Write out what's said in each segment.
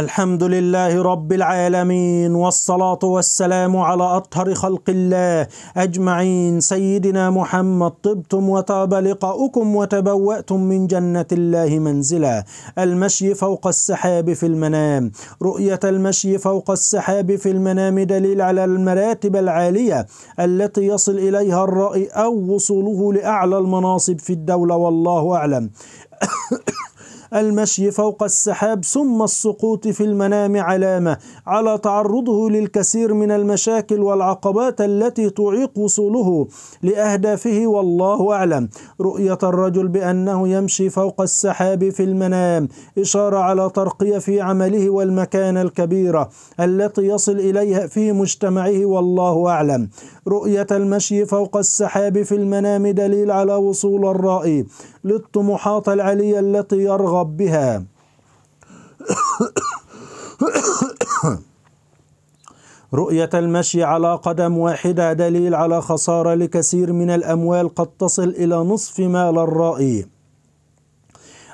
الحمد لله رب العالمين والصلاة والسلام على أطهر خلق الله أجمعين سيدنا محمد طبتم وطاب لقاؤكم وتبوأتم من جنة الله منزلا المشي فوق السحاب في المنام رؤية المشي فوق السحاب في المنام دليل على المراتب العالية التي يصل إليها الرأي أو وصوله لأعلى المناصب في الدولة والله أعلم المشي فوق السحاب ثم السقوط في المنام علامة على تعرضه للكثير من المشاكل والعقبات التي تعيق وصوله لأهدافه والله أعلم رؤية الرجل بأنه يمشي فوق السحاب في المنام إشارة على ترقية في عمله والمكانة الكبيرة التي يصل إليها في مجتمعه والله أعلم رؤية المشي فوق السحاب في المنام دليل على وصول الرائي للطموحات العلية التي يرغب بها رؤية المشي على قدم واحدة دليل على خسارة لكثير من الأموال قد تصل إلى نصف مال الرائي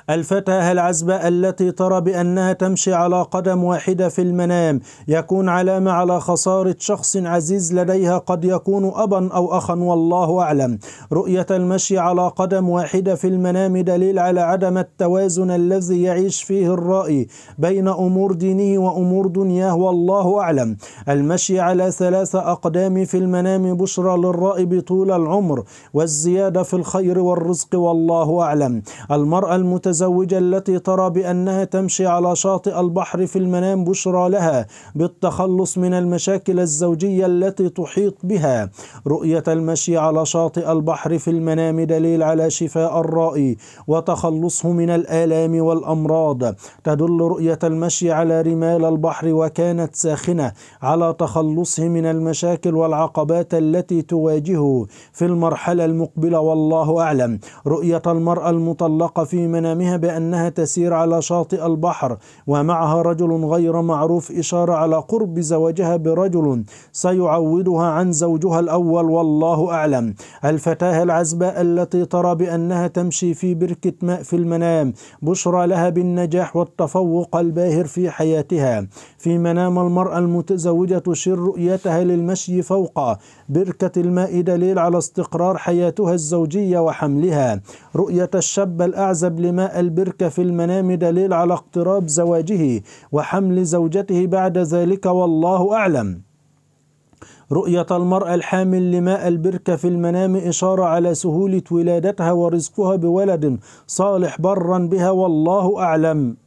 الفتاة العزباء التي ترى بأنها تمشي على قدم واحدة في المنام يكون علامة على خسارة شخص عزيز لديها قد يكون أبا أو أخا والله أعلم رؤية المشي على قدم واحدة في المنام دليل على عدم التوازن الذي يعيش فيه الرأي بين أمور دينه وأمور دنياه والله أعلم المشي على ثلاثة أقدام في المنام بشرى للرأي بطول العمر والزيادة في الخير والرزق والله أعلم المرأة المتزوجة المتزوجة التي ترى بأنها تمشي على شاطئ البحر في المنام بشرى لها بالتخلص من المشاكل الزوجية التي تحيط بها رؤية المشي على شاطئ البحر في المنام دليل على شفاء الرائي وتخلصه من الآلام والأمراض تدل رؤية المشي على رمال البحر وكانت ساخنة على تخلصه من المشاكل والعقبات التي تواجهه في المرحلة المقبلة والله أعلم رؤية المرأة المطلقة في منامها واتهامها بأنها تسير على شاطئ البحر ومعها رجل غير معروف إشارة على قرب زواجها برجل سيعوضها عن زوجها الأول والله أعلم الفتاة العزباء التي ترى بأنها تمشي في بركة ماء في المنام بشرى لها بالنجاح والتفوق الباهر في حياتها في منام المرأة المتزوجة تشير رؤيتها للمشي فوق بركة الماء دليل على استقرار حياتها الزوجية وحملها رؤية الشاب الأعزب لماء البرك في المنام دليل على اقتراب زواجه وحمل زوجته بعد ذلك والله أعلم رؤية المرأة الحامل لماء البركة في المنام إشارة على سهولة ولادتها ورزقها بولد صالح برا بها والله أعلم